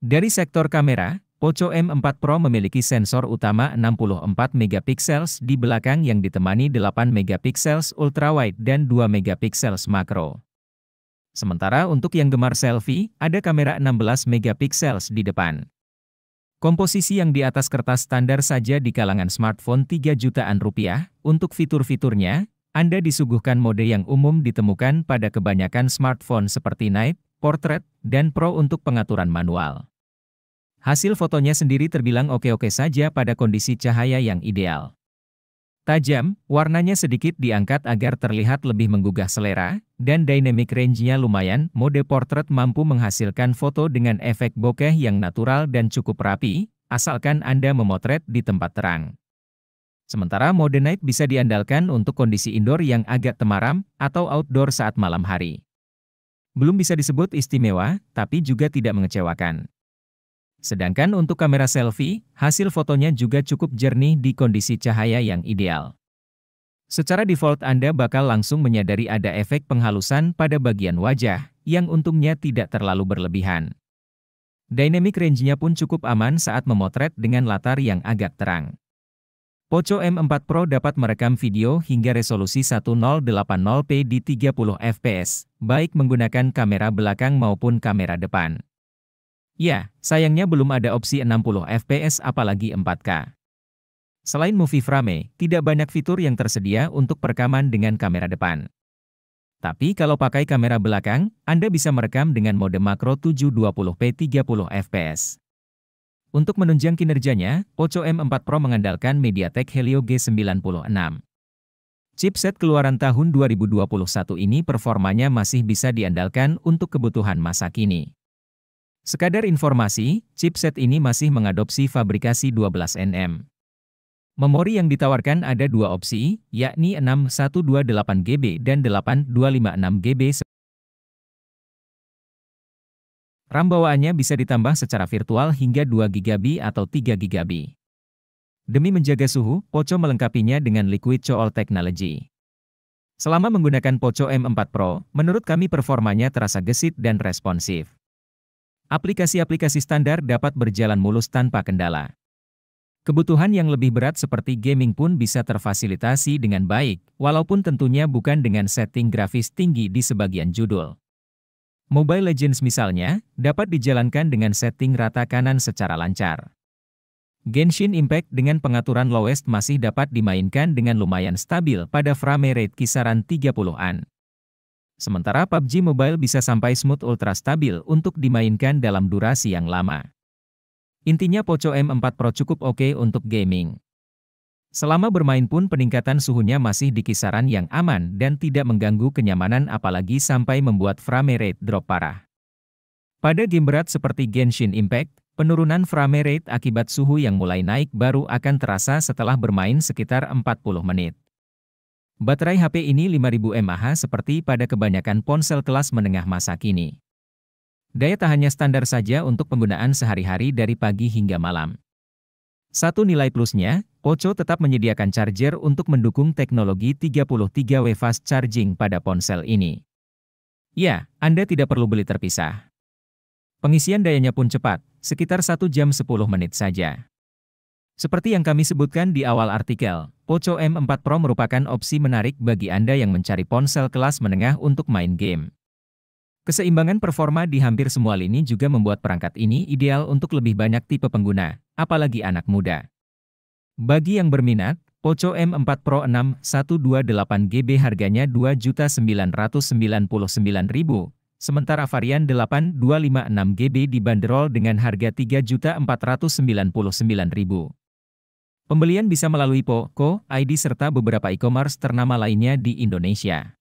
Dari sektor kamera, Poco M4 Pro memiliki sensor utama 64 megapixels di belakang yang ditemani 8 megapixels ultrawide dan 2 megapixels makro. Sementara untuk yang gemar selfie, ada kamera 16 megapixels di depan. Komposisi yang di atas kertas standar saja di kalangan smartphone 3 jutaan rupiah, untuk fitur-fiturnya, Anda disuguhkan mode yang umum ditemukan pada kebanyakan smartphone seperti Night, Portrait, dan Pro untuk pengaturan manual. Hasil fotonya sendiri terbilang oke-oke saja pada kondisi cahaya yang ideal. Tajam, warnanya sedikit diangkat agar terlihat lebih menggugah selera, dan dynamic range-nya lumayan, mode portrait mampu menghasilkan foto dengan efek bokeh yang natural dan cukup rapi, asalkan Anda memotret di tempat terang. Sementara mode night bisa diandalkan untuk kondisi indoor yang agak temaram atau outdoor saat malam hari. Belum bisa disebut istimewa, tapi juga tidak mengecewakan. Sedangkan untuk kamera selfie, hasil fotonya juga cukup jernih di kondisi cahaya yang ideal. Secara default Anda bakal langsung menyadari ada efek penghalusan pada bagian wajah, yang untungnya tidak terlalu berlebihan. Dynamic range-nya pun cukup aman saat memotret dengan latar yang agak terang. Poco M4 Pro dapat merekam video hingga resolusi 1080p di 30 fps, baik menggunakan kamera belakang maupun kamera depan. Ya, sayangnya belum ada opsi 60 fps apalagi 4K. Selain Movie Frame, tidak banyak fitur yang tersedia untuk perekaman dengan kamera depan. Tapi kalau pakai kamera belakang, Anda bisa merekam dengan mode makro 720p 30 fps. Untuk menunjang kinerjanya, Poco M4 Pro mengandalkan MediaTek Helio G96. Chipset keluaran tahun 2021 ini performanya masih bisa diandalkan untuk kebutuhan masa kini. Sekadar informasi, chipset ini masih mengadopsi fabrikasi 12NM. Memori yang ditawarkan ada dua opsi, yakni 6128GB dan 8256GB. RAM bawaannya bisa ditambah secara virtual hingga 2GB atau 3GB. Demi menjaga suhu, Poco melengkapinya dengan Liquid Cool Technology. Selama menggunakan Poco M4 Pro, menurut kami performanya terasa gesit dan responsif aplikasi-aplikasi standar dapat berjalan mulus tanpa kendala. Kebutuhan yang lebih berat seperti gaming pun bisa terfasilitasi dengan baik, walaupun tentunya bukan dengan setting grafis tinggi di sebagian judul. Mobile Legends misalnya, dapat dijalankan dengan setting rata kanan secara lancar. Genshin Impact dengan pengaturan lowest masih dapat dimainkan dengan lumayan stabil pada frame rate kisaran 30-an. Sementara PUBG Mobile bisa sampai smooth ultra stabil untuk dimainkan dalam durasi yang lama. Intinya Poco M4 Pro cukup oke okay untuk gaming. Selama bermain pun peningkatan suhunya masih di kisaran yang aman dan tidak mengganggu kenyamanan apalagi sampai membuat frame rate drop parah. Pada game berat seperti Genshin Impact, penurunan frame rate akibat suhu yang mulai naik baru akan terasa setelah bermain sekitar 40 menit. Baterai HP ini 5000 mAh seperti pada kebanyakan ponsel kelas menengah masa kini. Daya tahannya standar saja untuk penggunaan sehari-hari dari pagi hingga malam. Satu nilai plusnya, Poco tetap menyediakan charger untuk mendukung teknologi 33W fast charging pada ponsel ini. Ya, Anda tidak perlu beli terpisah. Pengisian dayanya pun cepat, sekitar 1 jam 10 menit saja. Seperti yang kami sebutkan di awal artikel, Poco M4 Pro merupakan opsi menarik bagi Anda yang mencari ponsel kelas menengah untuk main game. Keseimbangan performa di hampir semua lini juga membuat perangkat ini ideal untuk lebih banyak tipe pengguna, apalagi anak muda. Bagi yang berminat, Poco M4 Pro 6128GB harganya Rp2.999.000, sementara varian 8256 gb dibanderol dengan harga Rp3.499.000. Pembelian bisa melalui Poco ID serta beberapa e-commerce ternama lainnya di Indonesia.